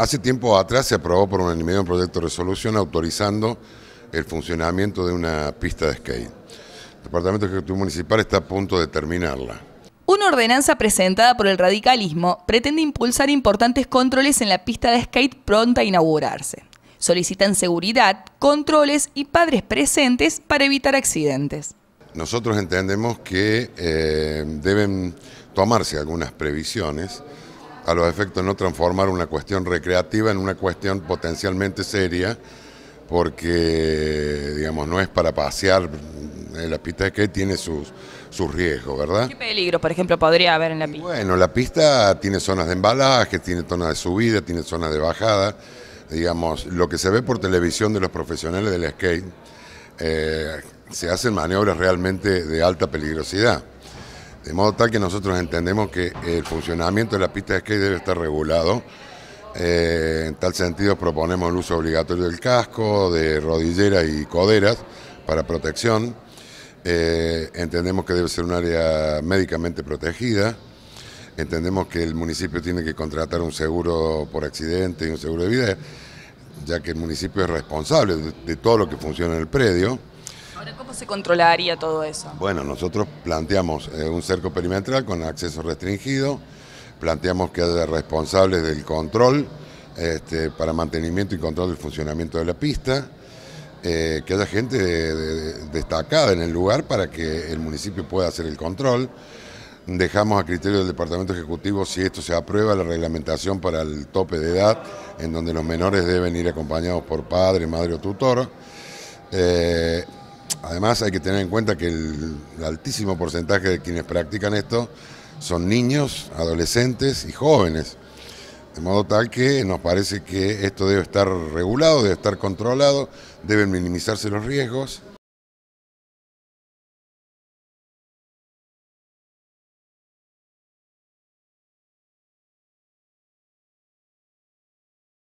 Hace tiempo atrás se aprobó por unanimidad un proyecto de resolución autorizando el funcionamiento de una pista de skate. El Departamento de Ejecutivo Municipal está a punto de terminarla. Una ordenanza presentada por el radicalismo pretende impulsar importantes controles en la pista de skate pronta a inaugurarse. Solicitan seguridad, controles y padres presentes para evitar accidentes. Nosotros entendemos que eh, deben tomarse algunas previsiones a los efectos de no transformar una cuestión recreativa en una cuestión potencialmente seria, porque, digamos, no es para pasear, eh, la pista de skate tiene sus, sus riesgos, ¿verdad? ¿Qué peligro, por ejemplo, podría haber en la pista? bueno, la pista tiene zonas de embalaje, tiene zonas de subida, tiene zonas de bajada, digamos, lo que se ve por televisión de los profesionales del skate, eh, se hacen maniobras realmente de alta peligrosidad. De modo tal que nosotros entendemos que el funcionamiento de la pista de skate debe estar regulado. Eh, en tal sentido proponemos el uso obligatorio del casco, de rodilleras y coderas para protección. Eh, entendemos que debe ser un área médicamente protegida. Entendemos que el municipio tiene que contratar un seguro por accidente y un seguro de vida, ya que el municipio es responsable de todo lo que funciona en el predio controlaría todo eso? Bueno, nosotros planteamos eh, un cerco perimetral con acceso restringido, planteamos que haya responsables del control este, para mantenimiento y control del funcionamiento de la pista, eh, que haya gente destacada en el lugar para que el municipio pueda hacer el control. Dejamos a criterio del Departamento Ejecutivo si esto se aprueba la reglamentación para el tope de edad, en donde los menores deben ir acompañados por padre, madre o tutor. Eh, Además hay que tener en cuenta que el altísimo porcentaje de quienes practican esto son niños, adolescentes y jóvenes. De modo tal que nos parece que esto debe estar regulado, debe estar controlado, deben minimizarse los riesgos